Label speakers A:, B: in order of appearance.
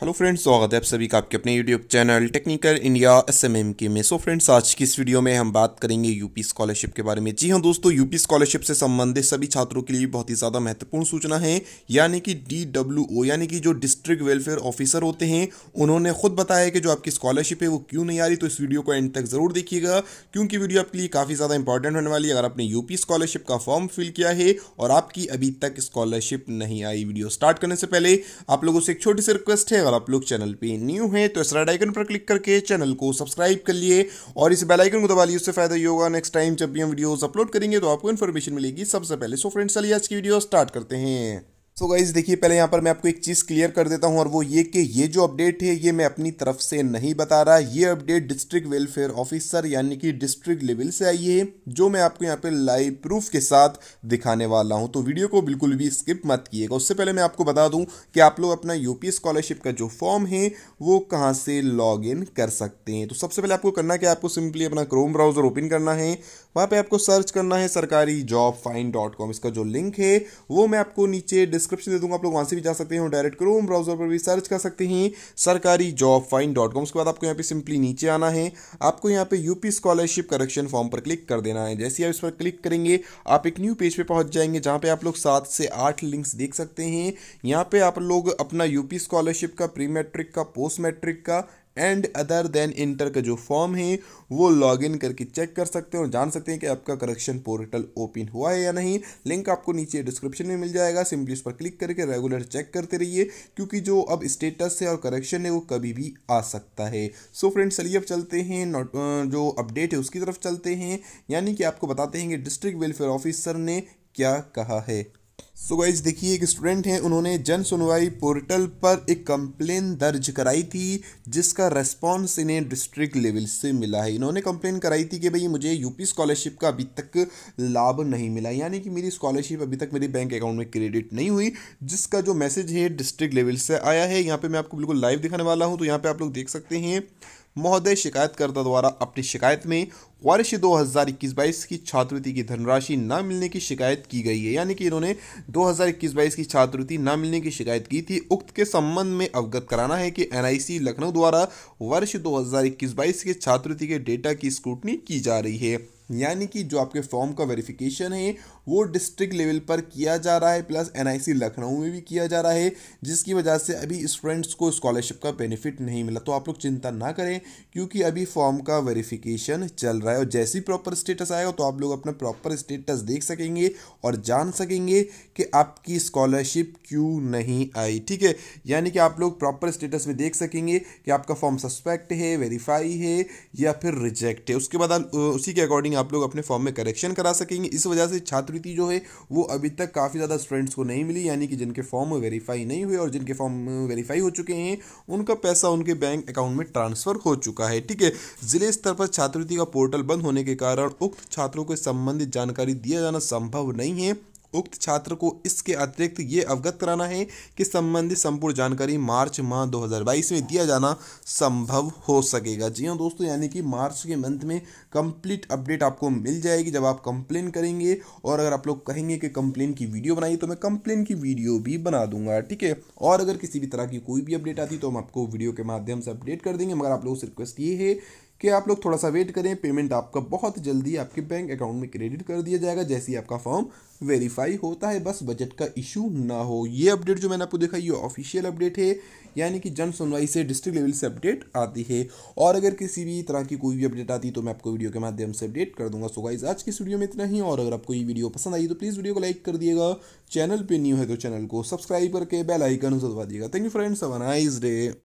A: hello friends स्वागत है आप सभी का आपके अपने YouTube channel technical India S M M के में सो so फ्रेंड्स आज की इस वीडियो में हम बात करेंगे यूपी स्कॉलरशिप के बारे में जी हाँ दोस्तों यूपी स्कॉलरशिप से संबंधित सभी छात्रों के लिए बहुत ही ज़्यादा महत्वपूर्ण सूचना है यानी कि डी डब्ल्यू ओ यानी कि जो डिस्ट्रिक्ट वेलफेयर ऑफिसर होते हैं उन्होंने खुद बताया कि जो आपकी स्कॉलरशिप है वो क्यों नहीं आ रही तो इस वीडियो को एंड तक ज़रूर देखिएगा क्योंकि वीडियो आपके लिए काफ़ी ज़्यादा इंपॉर्टेंट होने वाली है अगर आपने यूपी स्कॉलरशिप का फॉर्म फिल किया है और आपकी अभी तक स्कॉलरशिप नहीं आई वीडियो स्टार्ट करने से पहले आप लोगों से एक छोटी सी रिक्वेस्ट है और आप लोग चैनल पे न्यू हैं तो इस रेड आइकन पर क्लिक करके चैनल को सब्सक्राइब कर लिए और इस बेल आइकन को दबा लिए उससे फायदा ये होगा नेक्स्ट टाइम जब भी हम वीडियोस अपलोड करेंगे तो आपको इन्फॉर्मेशन मिलेगी सबसे पहले सो फ्रेंड्स चलिए आज की वीडियो स्टार्ट करते हैं सो गाइज देखिए पहले यहाँ पर मैं आपको एक चीज़ क्लियर कर देता हूँ और वो ये कि ये जो अपडेट है ये मैं अपनी तरफ से नहीं बता रहा ये अपडेट डिस्ट्रिक्ट वेलफेयर ऑफिसर यानी कि डिस्ट्रिक्ट लेवल से आई है जो मैं आपको यहाँ पे लाइव प्रूफ के साथ दिखाने वाला हूँ तो वीडियो को बिल्कुल भी स्किप मत किएगा उससे पहले मैं आपको बता दूँ कि आप लोग अपना यूपी स्कॉलरशिप का जो फॉर्म है वो कहाँ से लॉग इन कर सकते हैं तो सबसे पहले आपको करना क्या आपको सिंपली अपना क्रोम ब्राउजर ओपन करना है वहाँ पर आपको सर्च करना है सरकारी जॉब फाइन डॉट कॉम इसका जो लिंक है वो मैं आपको नीचे डिस्क डिस्क्रिप्शन दे दूंगा आप लोग वहाँ से भी जा सकते हैं डायरेक्ट क्रोम ब्राउजर पर भी सर्च कर सकते हैं सरकारी जॉब फाइन डॉट कॉम उसके बाद आपको यहाँ पे सिंपली नीचे आना है आपको यहाँ पे यूपी स्कॉलरशिप करेक्शन फॉर्म पर क्लिक कर देना है जैसे आप इस पर क्लिक करेंगे आप एक न्यू पेज पर पहुंच जाएंगे जहाँ पे आप लोग सात से आठ लिंक्स देख सकते हैं यहाँ पे आप लोग अपना यूपी स्कॉलरशिप का प्री मैट्रिक का पोस्ट मैट्रिक का एंड अदर देन इंटर का जो फॉर्म है वो लॉग इन करके चेक कर सकते हैं और जान सकते हैं कि आपका करेक्शन पोर्टल ओपन हुआ है या नहीं लिंक आपको नीचे डिस्क्रिप्शन में मिल जाएगा सिंपली उस पर क्लिक करके रेगुलर चेक करते रहिए क्योंकि जो अब स्टेटस है और करेक्शन है वो कभी भी आ सकता है सो फ्रेंड फ्रेंड्स चलिए अब चलते हैं नोट जो अपडेट है उसकी तरफ चलते हैं यानी कि आपको बताते हैं कि डिस्ट्रिक्ट वेलफेयर ऑफिसर ने क्या कहा है सो गाइज देखिए एक स्टूडेंट हैं उन्होंने जन सुनवाई पोर्टल पर एक कंप्लेन दर्ज कराई थी जिसका रेस्पॉन्स इन्हें डिस्ट्रिक्ट लेवल से मिला है इन्होंने कंप्लेन कराई थी कि भाई मुझे यूपी स्कॉलरशिप का अभी तक लाभ नहीं मिला यानी कि मेरी स्कॉलरशिप अभी तक मेरे बैंक अकाउंट में क्रेडिट नहीं हुई जिसका जो मैसेज है डिस्ट्रिक्ट लेवल से आया है यहाँ पर मैं आपको बिल्कुल लाइव दिखाने वाला हूँ तो यहाँ पर आप लोग देख सकते हैं महोदय शिकायतकर्ता द्वारा अपनी शिकायत में वर्ष दो हज़ार इक्कीस बाईस की छात्रवृत्ति की धनराशि न मिलने की शिकायत की गई है यानी कि इन्होंने दो हज़ार इक्कीस बाईस की छात्रवृत्ति न मिलने की शिकायत की थी उक्त के संबंध में अवगत कराना है कि सी लखनऊ द्वारा वर्ष दो हज़ार इक्कीस बाईस के छात्रवृत्ति के डेटा की स्क्रूटनी की जा रही है यानी कि जो आपके फॉर्म का वेरिफिकेशन है वो डिस्ट्रिक्ट लेवल पर किया जा रहा है प्लस एनआईसी लखनऊ में भी किया जा रहा है जिसकी वजह से अभी स्टूडेंट्स को स्कॉलरशिप का बेनिफिट नहीं मिला तो आप लोग चिंता ना करें क्योंकि अभी फॉर्म का वेरिफिकेशन चल रहा है और जैसे ही प्रॉपर स्टेटस आएगा तो आप लोग अपना प्रॉपर स्टेटस देख सकेंगे और जान सकेंगे कि आपकी स्कॉलरशिप क्यों नहीं आई ठीक है यानी कि आप लोग प्रॉपर स्टेटस में देख सकेंगे कि आपका फॉर्म सस्पेक्ट है वेरीफाई है या फिर रिजेक्ट है उसके बाद उसी के अकॉर्डिंग आप लोग अपने फॉर्म में करेक्शन करा सकेंगे इस वजह से छात्र छात्रवृत्ति जो है वो अभी तक काफ़ी ज़्यादा स्टूडेंट्स को नहीं मिली यानी कि जिनके फॉर्म वेरीफाई नहीं हुए और जिनके फॉर्म वेरीफाई हो चुके हैं उनका पैसा उनके बैंक अकाउंट में ट्रांसफर हो चुका है ठीक है जिले स्तर पर छात्रवृत्ति का पोर्टल बंद होने के कारण उक्त छात्रों को संबंधित जानकारी दिया जाना संभव नहीं है उक्त छात्र को इसके अतिरिक्त ये अवगत कराना है कि संबंधित संपूर्ण जानकारी मार्च माह 2022 में दिया जाना संभव हो सकेगा जी हाँ दोस्तों यानी कि मार्च के मंथ में कंप्लीट अपडेट आपको मिल जाएगी जब आप कंप्लेन करेंगे और अगर आप लोग कहेंगे कि कंप्लेन की वीडियो बनाइए तो मैं कंप्लेन की वीडियो भी बना दूंगा ठीक है और अगर किसी भी तरह की कोई भी अपडेट आती तो हम आपको वीडियो के माध्यम से अपडेट कर देंगे मगर आप लोगों से रिक्वेस्ट ये है कि आप लोग थोड़ा सा वेट करें पेमेंट आपका बहुत जल्दी आपके बैंक अकाउंट में क्रेडिट कर दिया जाएगा जैसे ही आपका फॉर्म वेरीफाई होता है बस बजट का इशू ना हो ये अपडेट जो मैंने आपको देखा ये ऑफिशियल अपडेट है यानी कि जन सुनवाई से डिस्ट्रिक्ट लेवल से अपडेट आती है और अगर किसी भी तरह की कोई भी अपडेट आती है तो मैं आपको वीडियो के माध्यम से अपडेट कर दूंगा सो गाइज आज की वीडियो में इतना ही और अगर आपको ये वीडियो पसंद आई तो प्लीज़ वीडियो को लाइक कर दिएगा चैनल पर न्यू है तो चैनल को सब्सक्राइब करके बेलाइकन दबा दिएगा thank you friends our nice day